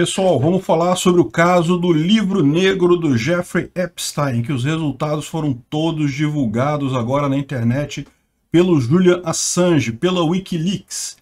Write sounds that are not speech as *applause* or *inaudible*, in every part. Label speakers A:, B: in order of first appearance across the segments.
A: Pessoal, vamos falar sobre o caso do livro negro do Jeffrey Epstein, que os resultados foram todos divulgados agora na internet pelo Julian Assange, pela Wikileaks.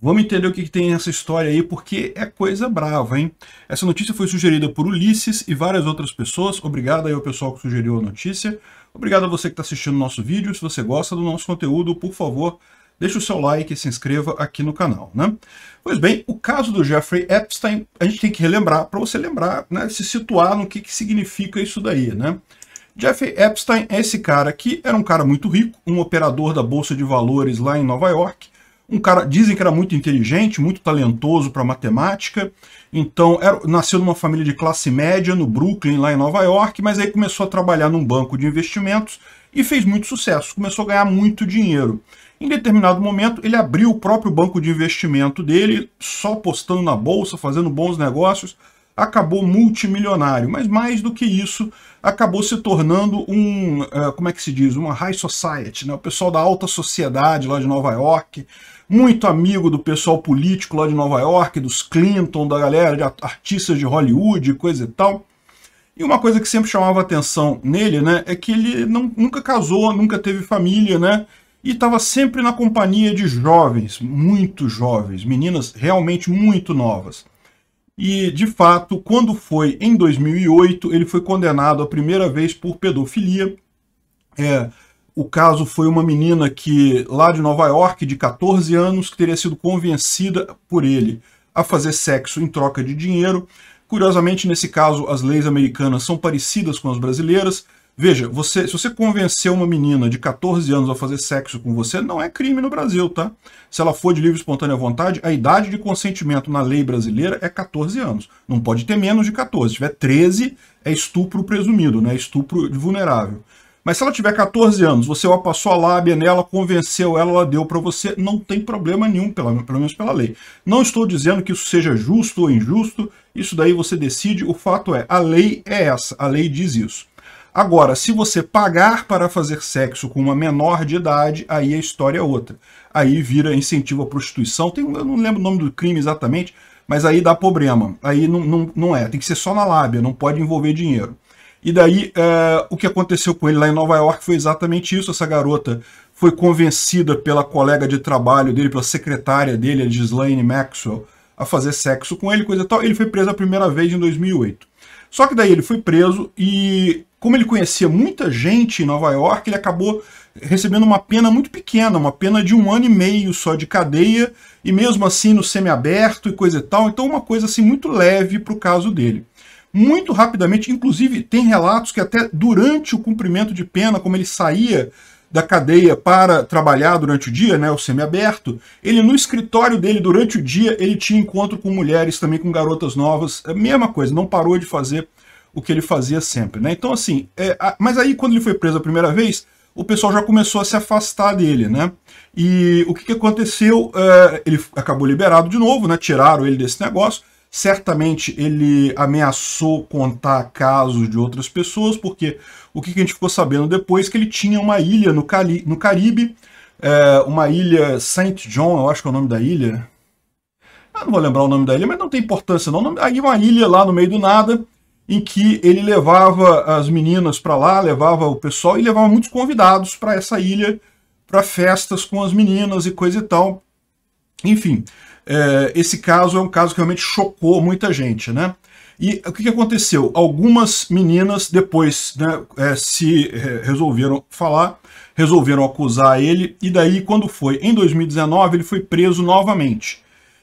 A: Vamos entender o que, tem nessa história aí, porque é coisa brava, hein? Essa notícia foi sugerida por Ulisses e várias outras pessoas. Obrigado aí ao pessoal que sugeriu a notícia. Obrigado a você que está assistindo o nosso vídeo. Se você gosta do nosso conteúdo, por favor, deixe o seu like e se inscreva aqui no canal. Né? Pois bem, o caso do Jeffrey Epstein, a gente tem que relembrar, para você lembrar, né, se situar no que, que significa isso daí. Né? Jeffrey Epstein é esse cara que era um cara muito rico, um operador da Bolsa de Valores lá em Nova York, um cara, dizem que era muito inteligente, muito talentoso para matemática, então era, nasceu numa família de classe média no Brooklyn, lá em Nova York, mas aí começou a trabalhar num banco de investimentos, e fez muito sucesso, começou a ganhar muito dinheiro. Em determinado momento, ele abriu o próprio banco de investimento dele, só postando na bolsa, fazendo bons negócios, acabou multimilionário, mas mais do que isso, acabou se tornando um, eh, como é que se diz, uma high society, né? o pessoal da alta sociedade lá de Nova York, muito amigo do pessoal político lá de Nova York, dos Clinton, da galera de artistas de Hollywood, coisa e tal. E uma coisa que sempre chamava atenção nele, né, é que ele não, nunca casou, nunca teve família, né, e estava sempre na companhia de jovens, muito jovens, meninas realmente muito novas. E, de fato, quando foi em 2008, ele foi condenado a primeira vez por pedofilia. É, o caso foi uma menina que, lá de Nova York, de 14 anos, que teria sido convencida por ele a fazer sexo em troca de dinheiro. Curiosamente, nesse caso, as leis americanas são parecidas com as brasileiras. Veja, você, se você convencer uma menina de 14 anos a fazer sexo com você, não é crime no Brasil, tá? Se ela for de livre espontânea vontade, a idade de consentimento na lei brasileira é 14 anos. Não pode ter menos de 14. Se tiver 13, é estupro presumido, né? Estupro vulnerável. Mas se ela tiver 14 anos, você passou a lábia nela, convenceu ela, ela deu para você, não tem problema nenhum, pelo, pelo menos pela lei. Não estou dizendo que isso seja justo ou injusto, isso daí você decide, o fato é, a lei é essa, a lei diz isso. Agora, se você pagar para fazer sexo com uma menor de idade, aí a história é outra. Aí vira incentivo à prostituição, tem, eu não lembro o nome do crime exatamente, mas aí dá problema, aí não, não, não é, tem que ser só na lábia, não pode envolver dinheiro. E daí, é, o que aconteceu com ele lá em Nova York foi exatamente isso. Essa garota foi convencida pela colega de trabalho dele, pela secretária dele, a Gislaine Maxwell, a fazer sexo com ele, coisa e tal. Ele foi preso a primeira vez em 2008. Só que daí ele foi preso e, como ele conhecia muita gente em Nova York, ele acabou recebendo uma pena muito pequena, uma pena de um ano e meio só de cadeia, e mesmo assim no semiaberto e coisa e tal. Então, uma coisa assim muito leve para o caso dele muito rapidamente. Inclusive, tem relatos que até durante o cumprimento de pena, como ele saía da cadeia para trabalhar durante o dia, né, o semiaberto, ele no escritório dele durante o dia, ele tinha encontro com mulheres, também com garotas novas, é a mesma coisa, não parou de fazer o que ele fazia sempre, né? Então assim, é, a, mas aí quando ele foi preso a primeira vez, o pessoal já começou a se afastar dele, né? E o que, que aconteceu? É, ele acabou liberado de novo, né? Tiraram ele desse negócio, Certamente ele ameaçou contar casos de outras pessoas, porque o que a gente ficou sabendo depois é que ele tinha uma ilha no, Cali, no Caribe, é, uma ilha Saint John, eu acho que é o nome da ilha. Eu não vou lembrar o nome da ilha, mas não tem importância não. Aí uma ilha lá no meio do nada, em que ele levava as meninas para lá, levava o pessoal e levava muitos convidados para essa ilha, para festas com as meninas e coisa e tal. Enfim, é, esse caso é um caso que realmente chocou muita gente, né? E o que, aconteceu? Algumas meninas depois né, é, se é, resolveram falar, resolveram acusar ele, e daí quando foi em 2019 ele foi preso novamente.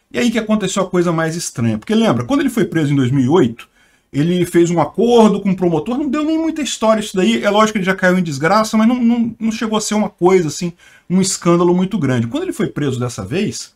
A: E aí que aconteceu a coisa mais estranha, porque lembra, quando ele foi preso em 2008, ele fez um acordo com o promotor, não deu nem muita história isso daí, é lógico que ele já caiu em desgraça, mas não, não, não chegou a ser uma coisa assim, um escândalo muito grande. Quando ele foi preso dessa vez,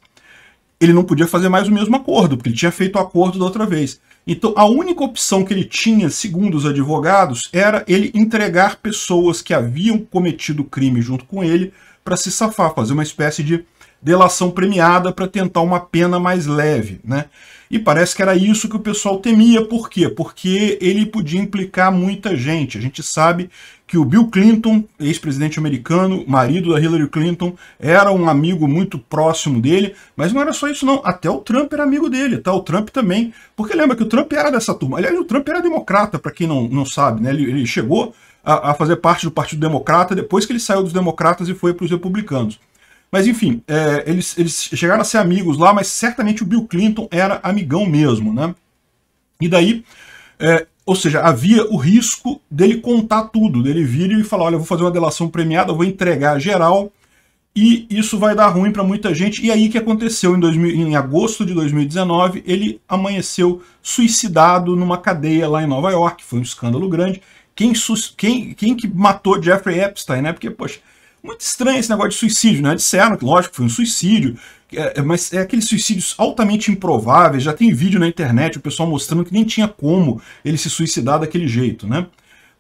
A: ele não podia fazer mais o mesmo acordo, porque ele tinha feito o acordo da outra vez. Então, a única opção que ele tinha, segundo os advogados, era ele entregar pessoas que haviam cometido crime junto com ele para se safar, fazer uma espécie de delação premiada para tentar uma pena mais leve, né? E parece que era isso que o pessoal temia. Por quê? Porque ele podia implicar muita gente. A gente sabe que o Bill Clinton, ex-presidente americano, marido da Hillary Clinton, era um amigo muito próximo dele, mas não era só isso não, até o Trump era amigo dele, tá? O Trump também, porque lembra que o Trump era dessa turma, aliás, o Trump era democrata, para quem não, não sabe, né? Ele, ele chegou a, a fazer parte do Partido Democrata depois que ele saiu dos democratas e foi para os republicanos. Mas enfim, é, eles, eles chegaram a ser amigos lá, mas certamente o Bill Clinton era amigão mesmo, né? E daí, é, ou seja, havia o risco dele contar tudo, dele vir e falar, olha, vou fazer uma delação premiada, vou entregar geral, e isso vai dar ruim para muita gente. E aí que aconteceu em, 2000, em agosto de 2019, ele amanheceu suicidado numa cadeia lá em Nova York, foi um escândalo grande. Quem, quem, quem que matou Jeffrey Epstein, né? Porque, poxa, muito estranho esse negócio de suicídio, né? Disseram que, lógico, foi um suicídio, é, é, mas é aqueles suicídios altamente improváveis. Já tem vídeo na internet, o pessoal mostrando que nem tinha como ele se suicidar daquele jeito, né?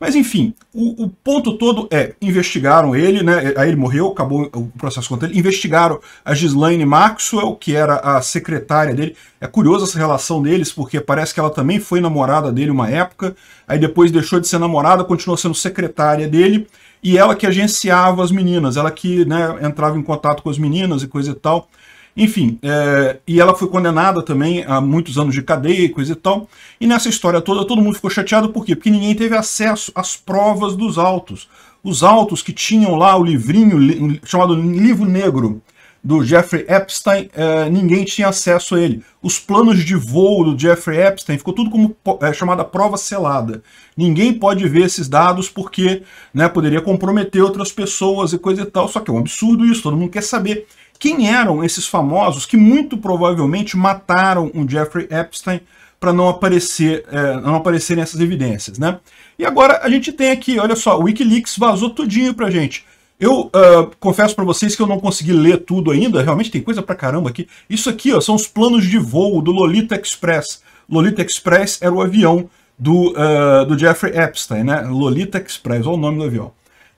A: Mas enfim, o, o, ponto todo é, investigaram ele, né? É, aí ele morreu, acabou o processo contra ele. Investigaram a Gislaine Maxwell, que era a secretária dele. É curiosa essa relação deles, porque parece que ela também foi namorada dele uma época, aí depois deixou de ser namorada, continuou sendo secretária dele, e ela que agenciava as meninas, ela que né, entrava em contato com as meninas e coisa e tal. Enfim, é, e ela foi condenada também a muitos anos de cadeia e coisa e tal. E nessa história toda, todo mundo ficou chateado por quê? Porque ninguém teve acesso às provas dos autos. Os autos que tinham lá o livrinho li, chamado Livro Negro do Jeffrey Epstein, é, ninguém tinha acesso a ele. Os planos de voo do Jeffrey Epstein ficou tudo como é, chamada prova selada. Ninguém pode ver esses dados porque né, poderia comprometer outras pessoas e coisa e tal. Só que é um absurdo isso, todo mundo quer saber quem eram esses famosos que muito provavelmente mataram o Jeffrey Epstein para não aparecer, é, não aparecerem essas evidências, né? E agora a gente tem aqui, olha só, o WikiLeaks vazou tudinho para gente. Eu uh, confesso para vocês que eu não consegui ler tudo ainda, realmente tem coisa para caramba aqui. Isso aqui, ó, são os planos de voo do Lolita Express. Lolita Express era o avião do, uh, do Jeffrey Epstein, né? Lolita Express, olha o nome do avião.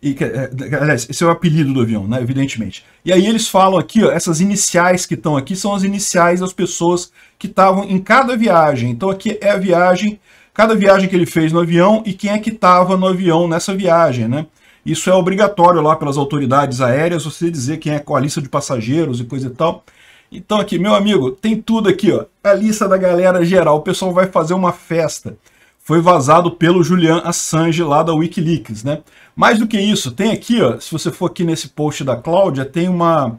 A: E, é, aliás, esse é o apelido do avião, né? Evidentemente. E aí eles falam aqui, ó, essas iniciais que estão aqui são as iniciais das pessoas que estavam em cada viagem. Então aqui é a viagem, cada viagem que ele fez no avião e quem é que estava no avião nessa viagem, né? Isso é obrigatório lá pelas autoridades aéreas, você dizer quem é com a lista de passageiros e coisa e tal. Então aqui, meu amigo, tem tudo aqui, ó. A lista da galera geral. O pessoal vai fazer uma festa foi vazado pelo Julian Assange lá da Wikileaks, né? Mais do que isso, tem aqui, ó, se você for aqui nesse post da Cláudia, tem uma,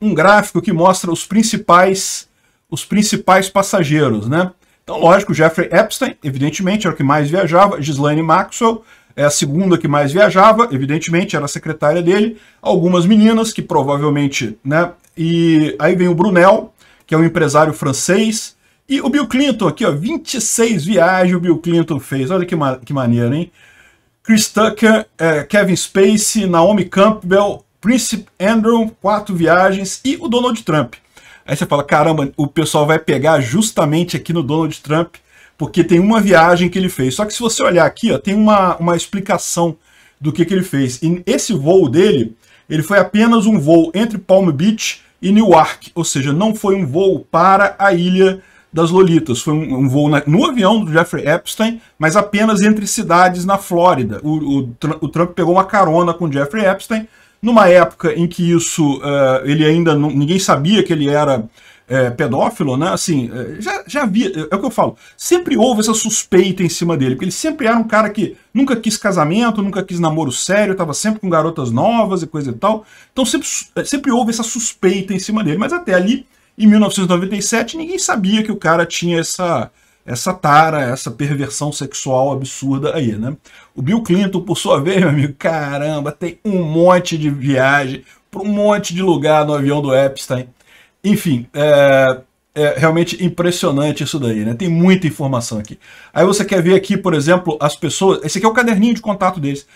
A: um gráfico que mostra os principais, os principais passageiros, né? Então, lógico, Jeffrey Epstein, evidentemente, era o que mais viajava, Ghislaine Maxwell, é a segunda que mais viajava, evidentemente, era a secretária dele, algumas meninas que provavelmente, né? E aí vem o Brunel, que é um empresário francês, e o Bill Clinton aqui, ó, 26 viagens o Bill Clinton fez. Olha que, ma que maneiro, hein? Chris Tucker, é, Kevin Spacey, Naomi Campbell, Príncipe Andrew, quatro viagens e o Donald Trump. Aí você fala, caramba, o pessoal vai pegar justamente aqui no Donald Trump, porque tem uma viagem que ele fez. Só que se você olhar aqui, ó, tem uma, uma explicação do que, que ele fez. E esse voo dele, ele foi apenas um voo entre Palm Beach e Newark, ou seja, não foi um voo para a ilha das Lolitas. Foi um, um voo na, no avião do Jeffrey Epstein, mas apenas entre cidades na Flórida. O, o, o Trump pegou uma carona com Jeffrey Epstein, numa época em que isso, uh, ele ainda, não, ninguém sabia que ele era é, pedófilo, né? Assim, eh, já, já havia, é o que eu falo, sempre houve essa suspeita em cima dele, porque ele sempre era um cara que nunca quis casamento, nunca quis namoro sério, estava sempre com garotas novas e coisa e tal. Então sempre, sempre houve essa suspeita em cima dele, mas até ali em 1997, ninguém sabia que o cara tinha essa, essa tara, essa perversão sexual absurda aí, né? O Bill Clinton, por sua vez, *laughs* meu amigo, caramba, tem um monte de viagem para um monte de lugar no avião do Epstein. Enfim, é, é realmente impressionante isso daí, né? Tem muita informação aqui. Aí você quer ver aqui, por exemplo, as pessoas. Esse aqui é o caderninho de contato deles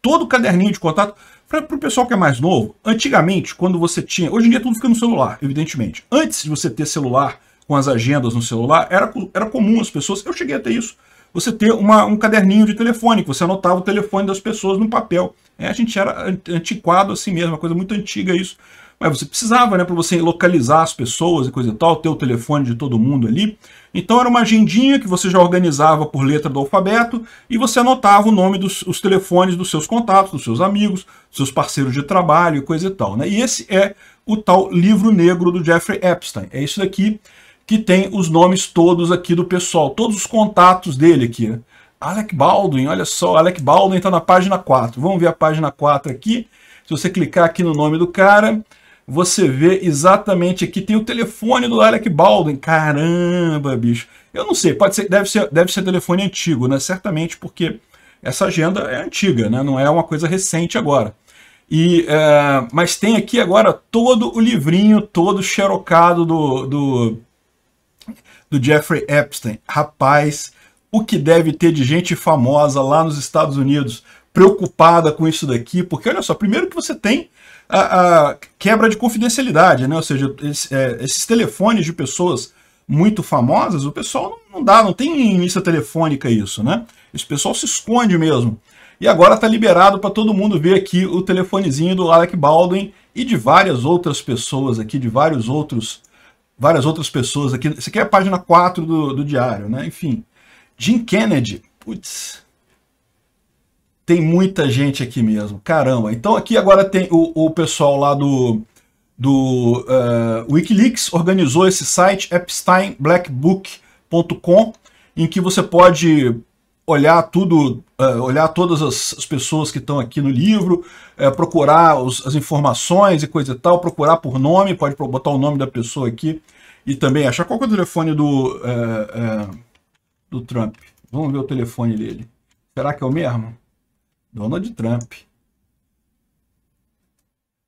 A: todo o caderninho de contato. Para o pessoal que é mais novo, antigamente, quando você tinha. Hoje em dia tudo fica no celular, evidentemente. Antes de você ter celular com as agendas no celular, era, era comum as pessoas. Eu cheguei até isso. Você ter uma, um caderninho de telefone, que você anotava o telefone das pessoas no papel. É, a gente era antiquado assim mesmo, uma coisa muito antiga isso. Mas você precisava, né, para você localizar as pessoas e coisa e tal, ter o telefone de todo mundo ali. Então era uma agendinha que você já organizava por letra do alfabeto e você anotava o nome dos os telefones dos seus contatos, dos seus amigos, dos seus parceiros de trabalho e coisa e tal, né? E esse é o tal livro negro do Jeffrey Epstein. É isso daqui que tem os nomes todos aqui do pessoal, todos os contatos dele aqui, né? Alec Baldwin, olha só, Alec Baldwin está na página 4. Vamos ver a página 4 aqui. Se você clicar aqui no nome do cara, você vê exatamente aqui, tem o telefone do Alec Baldwin. Caramba, bicho. Eu não sei, pode ser, deve ser, deve ser telefone antigo, né? Certamente porque essa agenda é antiga, né? Não é uma coisa recente agora. E, é, mas tem aqui agora todo o livrinho, todo xerocado do, do, do Jeffrey Epstein. Rapaz, o que deve ter de gente famosa lá nos Estados Unidos preocupada com isso daqui? Porque olha só, primeiro que você tem a, a quebra de confidencialidade, né? Ou seja, esse, é, esses telefones de pessoas muito famosas, o pessoal não, não dá, não tem lista telefônica isso, né? Esse pessoal se esconde mesmo. E agora está liberado para todo mundo ver aqui o telefonezinho do Alec Baldwin e de várias outras pessoas aqui, de vários outros, várias outras pessoas aqui. Isso aqui é a página 4 do, do diário, né? Enfim, Jim Kennedy, putz, tem muita gente aqui mesmo, caramba. Então aqui agora tem o, o pessoal lá do, do uh, Wikileaks, organizou esse site, epsteinblackbook.com, em que você pode olhar tudo, uh, olhar todas as, as pessoas que estão aqui no livro, uh, procurar os, as informações e coisa e tal, procurar por nome, pode botar o nome da pessoa aqui e também achar qual é o telefone do, uh, do Trump. Vamos ver o telefone dele. Será que é o mesmo? Donald Trump.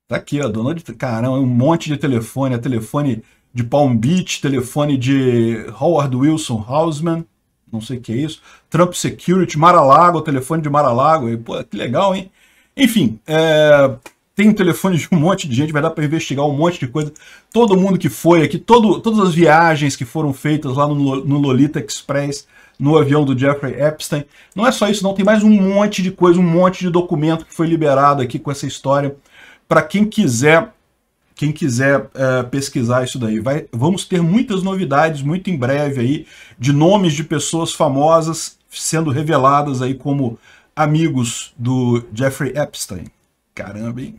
A: Tá aqui, ó, Donald Trump. Caramba, um monte de telefone. É telefone de Palm Beach, telefone de Howard Wilson Hausman, não sei o que é isso. Trump Security, Maralago, telefone de Maralago. Pô, que legal, hein? Enfim, é, tem telefone de um monte de gente, vai dar para investigar um monte de coisa. Todo mundo que foi aqui, todo, todas as viagens que foram feitas lá no, no Lolita Express, no avião do Jeffrey Epstein. Não é só isso, não. Tem mais um monte de coisa, um monte de documento que foi liberado aqui com essa história. Para quem quiser quem quiser é, pesquisar isso daí. Vai, vamos ter muitas novidades muito em breve aí, de nomes de pessoas famosas sendo reveladas aí como amigos do Jeffrey Epstein. Caramba, hein?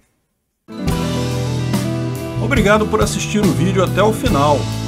A: Obrigado por assistir o vídeo até o final.